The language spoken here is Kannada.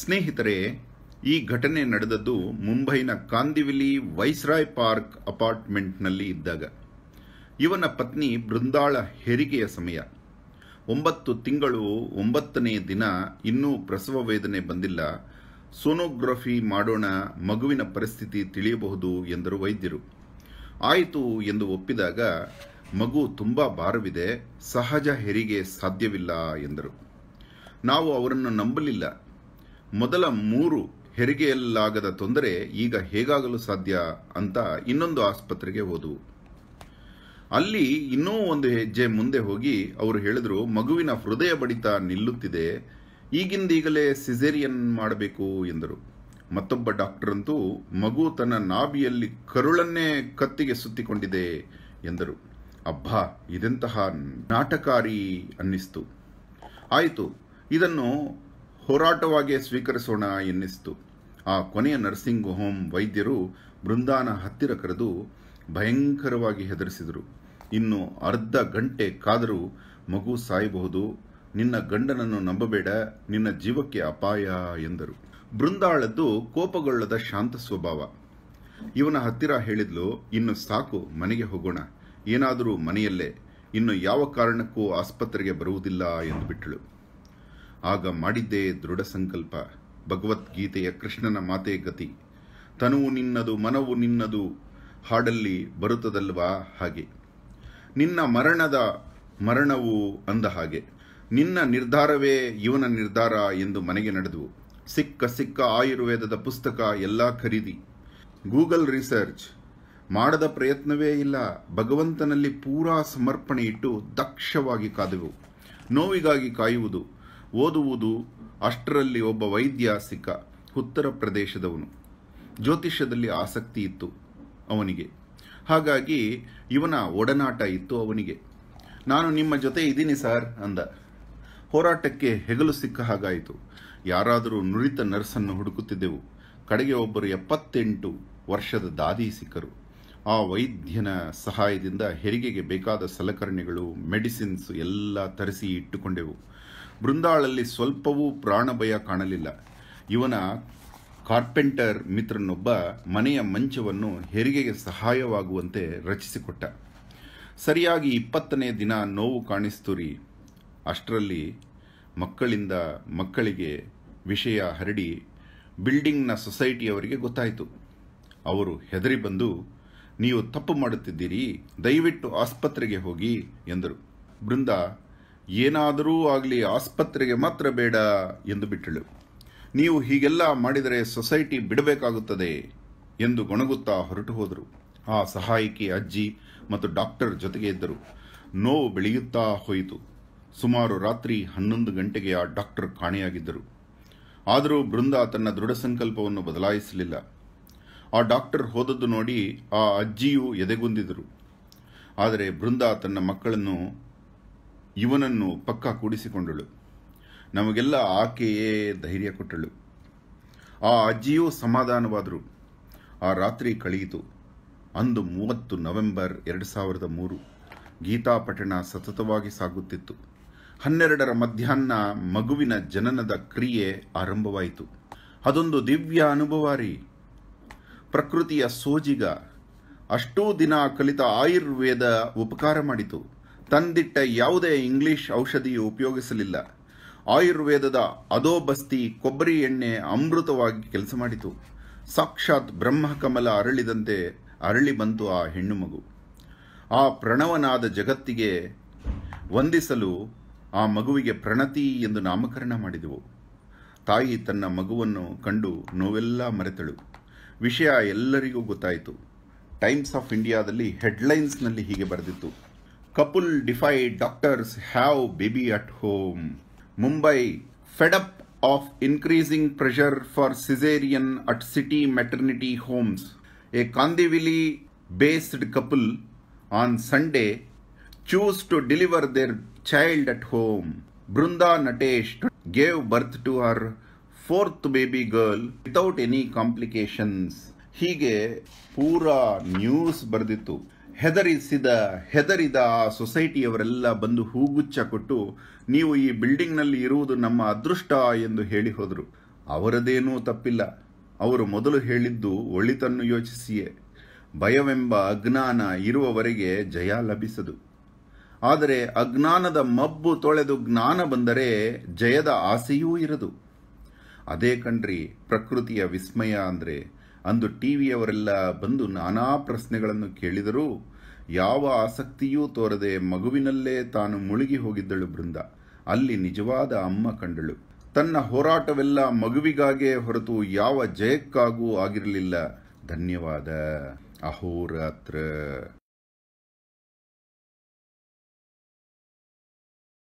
ಸ್ನೇಹಿತರೆ ಈ ಘಟನೆ ನಡೆದದ್ದು ಮುಂಬೈನ ಕಾಂದಿವಿಲಿ ವೈಸ್ರಾಯ್ ಪಾರ್ಕ್ ಅಪಾರ್ಟ್ಮೆಂಟ್ನಲ್ಲಿ ಇದ್ದಾಗ ಇವನ ಪತ್ನಿ ಬೃಂದಾಳ ಹೆರಿಗೆಯ ಸಮಯ ಒಂಬತ್ತು ತಿಂಗಳು ಒಂಬತ್ತನೇ ದಿನ ಇನ್ನೂ ಪ್ರಸವ ವೇದನೆ ಬಂದಿಲ್ಲ ಸೋನೋಗ್ರಫಿ ಮಾಡೋಣ ಮಗುವಿನ ಪರಿಸ್ಥಿತಿ ತಿಳಿಯಬಹುದು ಎಂದರು ವೈದ್ಯರು ಆಯಿತು ಎಂದು ಒಪ್ಪಿದಾಗ ಮಗು ತುಂಬ ಭಾರವಿದೆ ಸಹಜ ಹೆರಿಗೆ ಸಾಧ್ಯವಿಲ್ಲ ಎಂದರು ನಾವು ಅವರನ್ನು ನಂಬಲಿಲ್ಲ ಮೊದಲ ಮೂರು ಹೆರಿಗೆಯಲ್ಲಾಗದ ತೊಂದರೆ ಈಗ ಹೇಗಾಗಲು ಸಾಧ್ಯ ಅಂತ ಇನ್ನೊಂದು ಆಸ್ಪತ್ರೆಗೆ ಹೋದವು ಅಲ್ಲಿ ಇನ್ನೂ ಒಂದು ಹೆಜ್ಜೆ ಮುಂದೆ ಹೋಗಿ ಅವರು ಹೇಳಿದ್ರು ಮಗುವಿನ ಹೃದಯ ಬಡಿತ ನಿಲ್ಲುತ್ತಿದೆ ಈಗಿಂದೀಗಲೇ ಸಿಸೇರಿಯನ್ ಮಾಡಬೇಕು ಎಂದರು ಮತ್ತೊಬ್ಬ ಡಾಕ್ಟರಂತೂ ಮಗು ತನ್ನ ನಾಭಿಯಲ್ಲಿ ಕರುಳನ್ನೇ ಕತ್ತಿಗೆ ಸುತ್ತಿಕೊಂಡಿದೆ ಎಂದರು ಅಬ್ಬಾ ಇದೆಂತಹ ನಾಟಕಾರಿ ಅನ್ನಿಸ್ತು ಆಯಿತು ಇದನ್ನು ಹೋರಾಟವಾಗಿ ಸ್ವೀಕರಿಸೋಣ ಎನ್ನಿಸ್ತು ಆ ಕೊನೆಯ ನರ್ಸಿಂಗ್ ಹೋಮ್ ವೈದ್ಯರು ಬೃಂದಾನ ಹತ್ತಿರ ಕರೆದು ಭಯಂಕರವಾಗಿ ಹೆದರಿಸಿದರು ಇನ್ನು ಅರ್ಧ ಗಂಟೆ ಕಾದರೂ ಮಗು ಸಾಯಬಹುದು ನಿನ್ನ ಗಂಡನನ್ನು ನಂಬಬೇಡ ನಿನ್ನ ಜೀವಕ್ಕೆ ಅಪಾಯ ಎಂದರು ಬೃಂದಾಳದ್ದು ಕೋಪಗೊಳ್ಳದ ಶಾಂತ ಸ್ವಭಾವ ಇವನ ಹತ್ತಿರ ಹೇಳಿದ್ಲು ಇನ್ನು ಸಾಕು ಮನೆಗೆ ಹೋಗೋಣ ಏನಾದರೂ ಮನೆಯಲ್ಲೇ ಇನ್ನು ಯಾವ ಕಾರಣಕ್ಕೂ ಆಸ್ಪತ್ರೆಗೆ ಬರುವುದಿಲ್ಲ ಎಂದು ಬಿಟ್ಟಳು ಆಗ ಮಾಡಿದ್ದೇ ದೃಢ ಸಂಕಲ್ಪ ಭಗವದ್ಗೀತೆಯ ಕೃಷ್ಣನ ಮಾತೇ ಗತಿ ತನುವು ನಿನ್ನದು ಮನವು ನಿನ್ನದು ಹಾಡಲ್ಲಿ ಬರುತ್ತದಲ್ವಾ ಹಾಗೆ ನಿನ್ನ ಮರಣದ ಮರಣವು ಅಂದ ಹಾಗೆ ನಿನ್ನ ನಿರ್ಧಾರವೇ ಇವನ ನಿರ್ಧಾರ ಎಂದು ಮನೆಗೆ ನಡೆದವು ಸಿಕ್ಕ ಸಿಕ್ಕ ಆಯುರ್ವೇದದ ಪುಸ್ತಕ ಎಲ್ಲ ಖರೀದಿ ಗೂಗಲ್ ರಿಸರ್ಚ್ ಮಾಡದ ಪ್ರಯತ್ನವೇ ಇಲ್ಲ ಭಗವಂತನಲ್ಲಿ ಪೂರಾ ಸಮರ್ಪಣೆ ಇಟ್ಟು ದಕ್ಷವಾಗಿ ಕಾದೆವು ನೋವಿಗಾಗಿ ಕಾಯುವುದು ಓದುವುದು ಅಷ್ಟರಲ್ಲಿ ಒಬ್ಬ ವೈದ್ಯ ಸಿಕ್ಕ ಉತ್ತರ ಪ್ರದೇಶದವನು ಜ್ಯೋತಿಷ್ಯದಲ್ಲಿ ಆಸಕ್ತಿ ಇತ್ತು ಅವನಿಗೆ ಹಾಗಾಗಿ ಇವನ ಒಡನಾಟ ಇತ್ತು ಅವನಿಗೆ ನಾನು ನಿಮ್ಮ ಜೊತೆ ಇದ್ದೀನಿ ಸರ್ ಅಂದ ಹೋರಾಟಕ್ಕೆ ಹೆಗಲು ಸಿಕ್ಕ ಹಾಗಾಯಿತು ಯಾರಾದರೂ ನುರಿತ ನರ್ಸನ್ನು ಹುಡುಕುತ್ತಿದ್ದೆವು ಕಡೆಗೆ ಒಬ್ಬರು ಎಪ್ಪತ್ತೆಂಟು ವರ್ಷದ ದಾದಿ ಸಿಕ್ಕರು ಆ ವೈದ್ಯನ ಸಹಾಯದಿಂದ ಹೆರಿಗೆಗೆ ಬೇಕಾದ ಸಲಕರಣೆಗಳು ಮೆಡಿಸಿನ್ಸ್ ಎಲ್ಲ ತರಿಸಿ ಇಟ್ಟುಕೊಂಡೆವು ಬೃಂದಾಳಲ್ಲಿ ಸ್ವಲ್ಪವೂ ಪ್ರಾಣಭಯ ಕಾಣಲಿಲ್ಲ ಇವನ ಕಾರ್ಪೆಂಟರ್ ಮಿತ್ರನೊಬ್ಬ ಮನೆಯ ಮಂಚವನ್ನು ಹೆರಿಗೆಗೆ ಸಹಾಯವಾಗುವಂತೆ ರಚಿಸಿಕೊಟ್ಟ ಸರಿಯಾಗಿ ಇಪ್ಪತ್ತನೇ ದಿನ ನೋವು ಕಾಣಿಸ್ತು ಅಷ್ಟರಲ್ಲಿ ಮಕ್ಕಳಿಂದ ಮಕ್ಕಳಿಗೆ ವಿಷಯ ಹರಡಿ ಬಿಲ್ಡಿಂಗ್ನ ಸೊಸೈಟಿಯವರಿಗೆ ಗೊತ್ತಾಯಿತು ಅವರು ಹೆದರಿ ಬಂದು ನೀವು ತಪ್ಪು ಮಾಡುತ್ತಿದ್ದೀರಿ ದಯವಿಟ್ಟು ಆಸ್ಪತ್ರೆಗೆ ಹೋಗಿ ಎಂದರು ಬೃಂದ ಏನಾದರೂ ಆಗಲಿ ಆಸ್ಪತ್ರೆಗೆ ಮಾತ್ರ ಬೇಡ ಎಂದು ಬಿಟ್ಟಳು ನೀವು ಹೀಗೆಲ್ಲ ಮಾಡಿದರೆ ಸೊಸೈಟಿ ಬಿಡಬೇಕಾಗುತ್ತದೆ ಎಂದು ಗೊಣಗುತ್ತಾ ಹೊರಟು ಹೋದರು ಆ ಸಹಾಯಕಿ ಅಜ್ಜಿ ಮತ್ತು ಡಾಕ್ಟರ್ ಜೊತೆಗೆ ಇದ್ದರು ನೋವು ಬೆಳೆಯುತ್ತಾ ಹೋಯಿತು ಸುಮಾರು ರಾತ್ರಿ ಹನ್ನೊಂದು ಗಂಟೆಗೆ ಆ ಡಾಕ್ಟರ್ ಕಾಣೆಯಾಗಿದ್ದರು ಆದರೂ ಬೃಂದ ತನ್ನ ದೃಢ ಸಂಕಲ್ಪವನ್ನು ಬದಲಾಯಿಸಲಿಲ್ಲ ಆ ಡಾಕ್ಟರ್ ಹೋದದ್ದು ನೋಡಿ ಆ ಅಜ್ಜಿಯು ಎದೆಗುಂದಿದರು ಆದರೆ ಬೃಂದ ತನ್ನ ಮಕ್ಕಳನ್ನು ಇವನನ್ನು ಪಕ್ಕ ಕೂಡಿಸಿಕೊಂಡಳು ನಮಗೆಲ್ಲ ಆಕೆಯೇ ಧೈರ್ಯ ಕೊಟ್ಟಳು ಆ ಅಜ್ಜಿಯೂ ಸಮಾಧಾನವಾದರು ಆ ರಾತ್ರಿ ಕಳೆಯಿತು ಅಂದು ಮೂವತ್ತು ನವೆಂಬರ್ ಎರಡು ಸಾವಿರದ ಮೂರು ಗೀತಾ ಪಠಣ ಸತತವಾಗಿ ಸಾಗುತ್ತಿತ್ತು ಹನ್ನೆರಡರ ಮಧ್ಯಾಹ್ನ ಮಗುವಿನ ಜನನದ ಕ್ರಿಯೆ ಆರಂಭವಾಯಿತು ಅದೊಂದು ದಿವ್ಯ ಅನುಭವಾರಿ ಪ್ರಕೃತಿಯ ಸೋಜಿಗ ಅಷ್ಟೂ ದಿನ ಕಲಿತ ಆಯುರ್ವೇದ ಉಪಕಾರ ಮಾಡಿತು ತಂದಿಟ್ಟ ಯಾವುದೇ ಇಂಗ್ಲಿಷ್ ಔಷಧಿಯು ಉಪಯೋಗಿಸಲಿಲ್ಲ ಆಯುರ್ವೇದದ ಅಧೋಬಸ್ತಿ ಕೊಬ್ಬರಿ ಎಣ್ಣೆ ಅಮೃತವಾಗಿ ಕೆಲಸ ಮಾಡಿತು ಸಾಕ್ಷಾತ್ ಬ್ರಹ್ಮಕಮಲ ಅರಳಿದಂತೆ ಅರಳಿ ಬಂತು ಆ ಹೆಣ್ಣು ಮಗು ಆ ಪ್ರಣವನಾದ ಜಗತ್ತಿಗೆ ವಂದಿಸಲು ಆ ಮಗುವಿಗೆ ಪ್ರಣತಿ ಎಂದು ನಾಮಕರಣ ಮಾಡಿದೆವು ತಾಯಿ ತನ್ನ ಮಗುವನ್ನು ಕಂಡು ನೋವೆಲ್ಲ ಮರೆತಳು ವಿಷಯ ಎಲ್ಲರಿಗೂ ಗೊತ್ತಾಯಿತು ಟೈಮ್ಸ್ ಆಫ್ ಇಂಡಿಯಾದಲ್ಲಿ ಹೆಡ್ಲೈನ್ಸ್ನಲ್ಲಿ ಹೀಗೆ ಬರೆದಿತ್ತು couple defied doctors have baby at home Mumbai fed up of increasing pressure for caesarean at city maternity homes a Kandivali based couple on Sunday choose to deliver their child at home Brinda Natesh gave birth to her fourth baby girl without any complications ಹೀಗೆ ಪೂರಾ ನ್ಯೂಸ್ ಬರೆದಿತ್ತು ಹೆದರಿಸಿದ ಹೆದರಿದ ಆ ಸೊಸೈಟಿಯವರೆಲ್ಲ ಬಂದು ಹೂಗುಚ್ಚ ಕೊಟ್ಟು ನೀವು ಈ ಬಿಲ್ಡಿಂಗ್ನಲ್ಲಿ ಇರುವುದು ನಮ್ಮ ಅದೃಷ್ಟ ಎಂದು ಹೇಳಿ ಹೋದರು ಅವರದೇನೂ ತಪ್ಪಿಲ್ಲ ಅವರು ಮೊದಲು ಹೇಳಿದ್ದು ಒಳಿತನ್ನು ಯೋಚಿಸಿಯೇ ಭಯವೆಂಬ ಅಜ್ಞಾನ ಇರುವವರೆಗೆ ಜಯ ಲಭಿಸದು ಆದರೆ ಅಜ್ಞಾನದ ಮಬ್ಬು ತೊಳೆದು ಜ್ಞಾನ ಬಂದರೆ ಜಯದ ಆಸೆಯೂ ಇರದು ಅದೇ ಕಣ್ರಿ ಪ್ರಕೃತಿಯ ವಿಸ್ಮಯ ಅಂದರೆ ಅಂದು ವಿಯವರೆಲ್ಲ ಬಂದು ನಾನಾ ಪ್ರಶ್ನೆಗಳನ್ನು ಕೇಳಿದರೂ ಯಾವ ಆಸಕ್ತಿಯೂ ತೋರದೆ ಮಗುವಿನಲ್ಲೇ ತಾನು ಮುಳುಗಿ ಹೋಗಿದ್ದಳು ಬೃಂದ ಅಲ್ಲಿ ನಿಜವಾದ ಅಮ್ಮ ಕಂಡಳು ತನ್ನ ಹೋರಾಟವೆಲ್ಲ ಮಗುವಿಗಾಗೇ ಹೊರತು ಯಾವ ಜಯಕ್ಕಾಗೂ ಆಗಿರಲಿಲ್ಲ ಧನ್ಯವಾದ ಅಹೋರಾತ್ರ